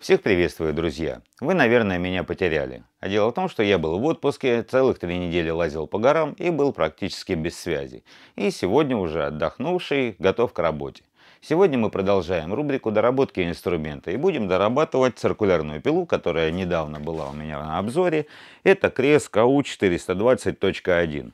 Всех приветствую, друзья. Вы, наверное, меня потеряли. А дело в том, что я был в отпуске, целых три недели лазил по горам и был практически без связи. И сегодня уже отдохнувший, готов к работе. Сегодня мы продолжаем рубрику доработки инструмента и будем дорабатывать циркулярную пилу, которая недавно была у меня на обзоре. Это Крес КУ 420.1.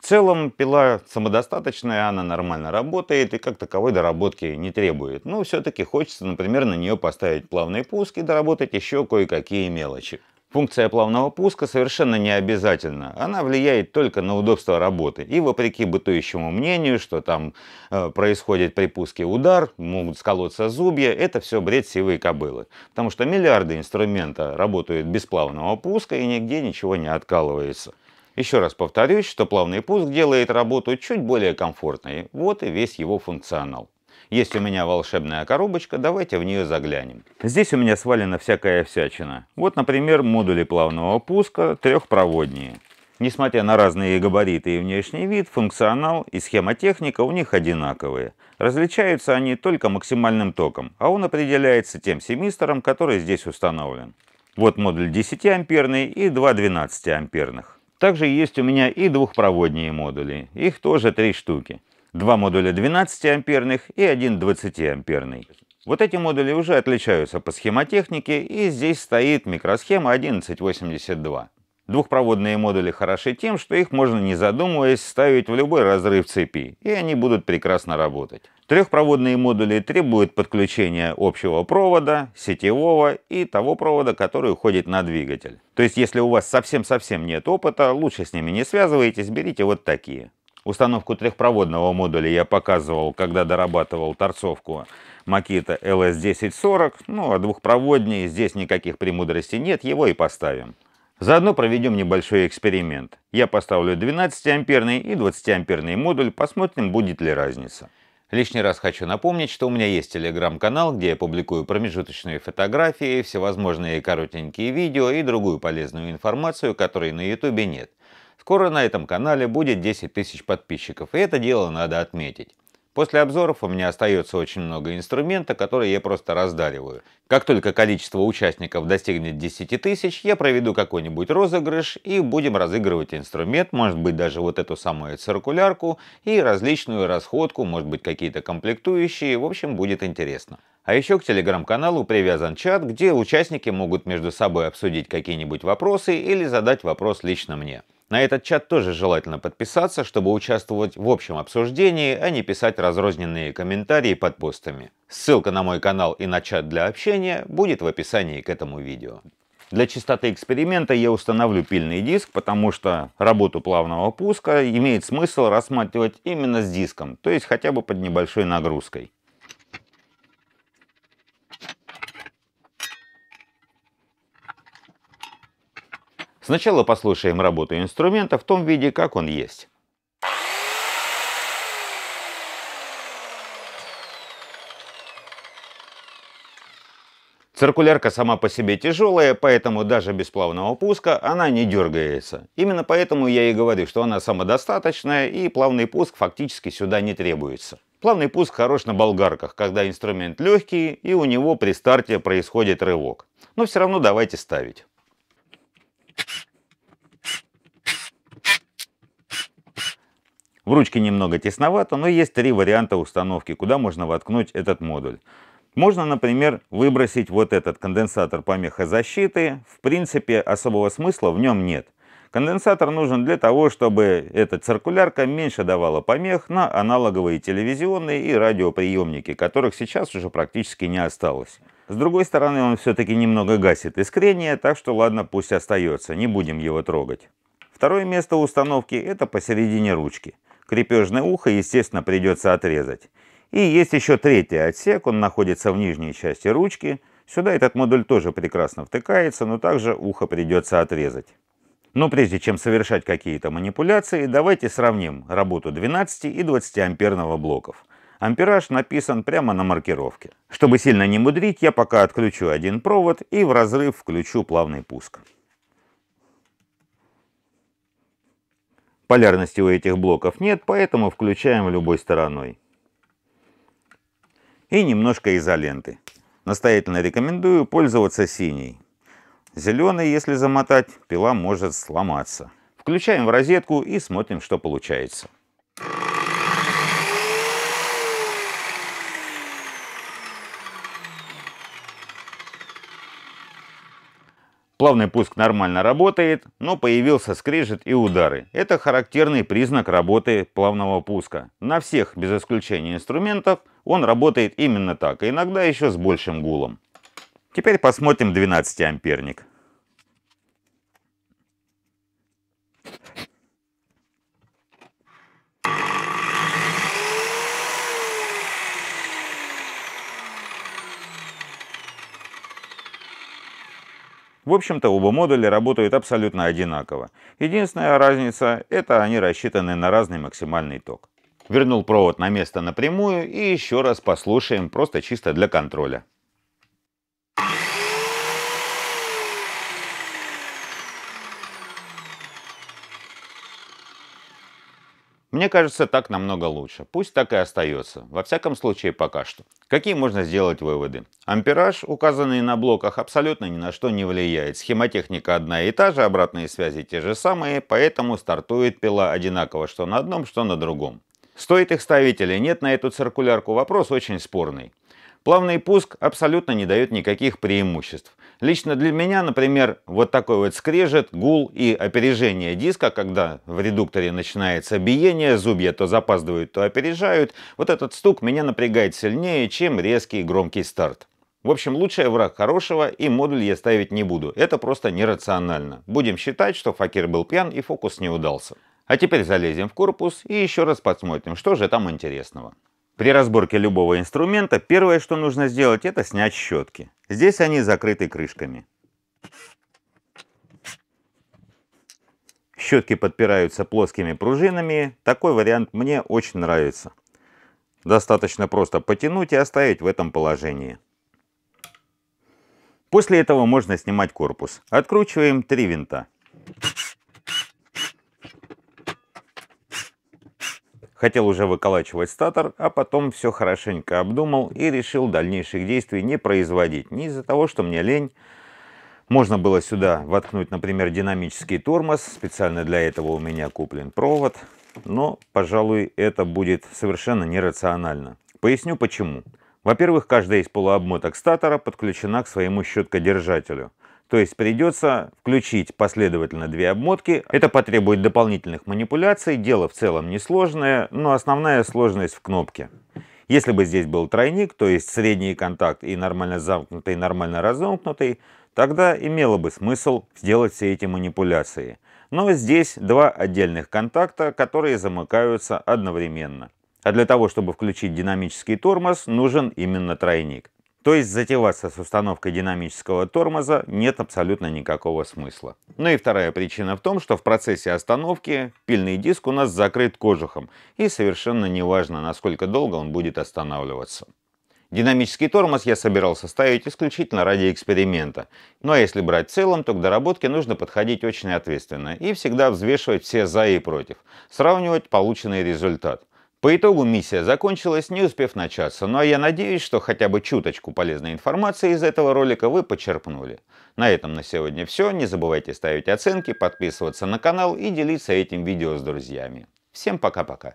В целом пила самодостаточная, она нормально работает и как таковой доработки не требует. Но ну, все-таки хочется, например, на нее поставить плавный пуск и доработать еще кое-какие мелочи. Функция плавного пуска совершенно не обязательна. Она влияет только на удобство работы. И вопреки бытующему мнению, что там э, происходит при пуске удар, могут сколоться зубья, это все бред сивой кобылы. Потому что миллиарды инструмента работают без плавного пуска и нигде ничего не откалывается. Еще раз повторюсь, что плавный пуск делает работу чуть более комфортной. Вот и весь его функционал. Есть у меня волшебная коробочка, давайте в нее заглянем. Здесь у меня свалена всякая всячина. Вот, например, модули плавного пуска трехпроводные. Несмотря на разные габариты и внешний вид, функционал и схема техника у них одинаковые. Различаются они только максимальным током, а он определяется тем семистором, который здесь установлен. Вот модуль 10 амперный и два 12 амперных. Также есть у меня и двухпроводные модули. Их тоже три штуки. Два модуля 12 амперных и один 20 амперный. Вот эти модули уже отличаются по схемотехнике и здесь стоит микросхема 1182. Двухпроводные модули хороши тем, что их можно не задумываясь ставить в любой разрыв цепи, и они будут прекрасно работать. Трехпроводные модули требуют подключения общего провода, сетевого и того провода, который уходит на двигатель. То есть, если у вас совсем-совсем нет опыта, лучше с ними не связывайтесь, берите вот такие. Установку трехпроводного модуля я показывал, когда дорабатывал торцовку Makita LS1040. Ну, а двухпроводней здесь никаких премудростей нет, его и поставим. Заодно проведем небольшой эксперимент. Я поставлю 12-амперный и 20-амперный модуль, посмотрим, будет ли разница. Лишний раз хочу напомнить, что у меня есть телеграм-канал, где я публикую промежуточные фотографии, всевозможные коротенькие видео и другую полезную информацию, которой на ютубе нет. Скоро на этом канале будет 10 тысяч подписчиков, и это дело надо отметить. После обзоров у меня остается очень много инструмента, который я просто раздариваю. Как только количество участников достигнет 10 тысяч, я проведу какой-нибудь розыгрыш и будем разыгрывать инструмент, может быть даже вот эту самую циркулярку и различную расходку, может быть какие-то комплектующие, в общем будет интересно. А еще к телеграм-каналу привязан чат, где участники могут между собой обсудить какие-нибудь вопросы или задать вопрос лично мне. На этот чат тоже желательно подписаться, чтобы участвовать в общем обсуждении, а не писать разрозненные комментарии под постами. Ссылка на мой канал и на чат для общения будет в описании к этому видео. Для чистоты эксперимента я установлю пильный диск, потому что работу плавного пуска имеет смысл рассматривать именно с диском, то есть хотя бы под небольшой нагрузкой. Сначала послушаем работу инструмента в том виде, как он есть. Циркулярка сама по себе тяжелая, поэтому даже без плавного пуска она не дергается. Именно поэтому я и говорю, что она самодостаточная и плавный пуск фактически сюда не требуется. Плавный пуск хорош на болгарках, когда инструмент легкий и у него при старте происходит рывок. Но все равно давайте ставить. В ручке немного тесновато, но есть три варианта установки, куда можно воткнуть этот модуль. Можно, например, выбросить вот этот конденсатор помехозащиты. В принципе, особого смысла в нем нет. Конденсатор нужен для того, чтобы эта циркулярка меньше давала помех на аналоговые телевизионные и радиоприемники, которых сейчас уже практически не осталось. С другой стороны, он все-таки немного гасит искрение, так что ладно, пусть остается, не будем его трогать. Второе место установки – это посередине ручки. Крепежное ухо, естественно, придется отрезать. И есть еще третий отсек, он находится в нижней части ручки. Сюда этот модуль тоже прекрасно втыкается, но также ухо придется отрезать. Но прежде чем совершать какие-то манипуляции, давайте сравним работу 12 и 20 амперного блоков. Ампераж написан прямо на маркировке. Чтобы сильно не мудрить, я пока отключу один провод и в разрыв включу плавный пуск. Полярности у этих блоков нет, поэтому включаем любой стороной. И немножко изоленты. Настоятельно рекомендую пользоваться синей. Зеленый, если замотать, пила может сломаться. Включаем в розетку и смотрим, что получается. Thank Плавный пуск нормально работает, но появился скрежет и удары. Это характерный признак работы плавного пуска. На всех, без исключения инструментов, он работает именно так, а иногда еще с большим гулом. Теперь посмотрим 12 амперник. В общем-то, оба модуля работают абсолютно одинаково. Единственная разница – это они рассчитаны на разный максимальный ток. Вернул провод на место напрямую и еще раз послушаем, просто чисто для контроля. Мне кажется, так намного лучше. Пусть так и остается. Во всяком случае, пока что. Какие можно сделать выводы? Ампераж, указанный на блоках, абсолютно ни на что не влияет. Схемотехника одна и та же, обратные связи те же самые, поэтому стартует пила одинаково что на одном, что на другом. Стоит их ставить или нет на эту циркулярку, вопрос очень спорный. Плавный пуск абсолютно не дает никаких преимуществ. Лично для меня, например, вот такой вот скрежет, гул и опережение диска, когда в редукторе начинается биение, зубья то запаздывают, то опережают, вот этот стук меня напрягает сильнее, чем резкий громкий старт. В общем, лучший враг хорошего, и модуль я ставить не буду. Это просто нерационально. Будем считать, что Факир был пьян и фокус не удался. А теперь залезем в корпус и еще раз посмотрим, что же там интересного. При разборке любого инструмента первое, что нужно сделать, это снять щетки. Здесь они закрыты крышками. Щетки подпираются плоскими пружинами. Такой вариант мне очень нравится. Достаточно просто потянуть и оставить в этом положении. После этого можно снимать корпус. Откручиваем три винта. хотел уже выколачивать статор, а потом все хорошенько обдумал и решил дальнейших действий не производить. Не из-за того, что мне лень. Можно было сюда воткнуть, например, динамический тормоз. Специально для этого у меня куплен провод. Но, пожалуй, это будет совершенно нерационально. Поясню почему. Во-первых, каждая из полуобмоток статора подключена к своему щеткодержателю. То есть придется включить последовательно две обмотки. Это потребует дополнительных манипуляций. Дело в целом несложное, но основная сложность в кнопке. Если бы здесь был тройник, то есть средний контакт и нормально замкнутый, и нормально разомкнутый, тогда имело бы смысл сделать все эти манипуляции. Но здесь два отдельных контакта, которые замыкаются одновременно. А для того, чтобы включить динамический тормоз, нужен именно тройник. То есть затеваться с установкой динамического тормоза нет абсолютно никакого смысла. Ну и вторая причина в том, что в процессе остановки пильный диск у нас закрыт кожухом, и совершенно не важно, насколько долго он будет останавливаться. Динамический тормоз я собирался ставить исключительно ради эксперимента. Но ну, а если брать целом, то к доработке нужно подходить очень ответственно и всегда взвешивать все «за» и «против», сравнивать полученный результат. По итогу миссия закончилась, не успев начаться, но я надеюсь, что хотя бы чуточку полезной информации из этого ролика вы почерпнули. На этом на сегодня все, не забывайте ставить оценки, подписываться на канал и делиться этим видео с друзьями. Всем пока-пока.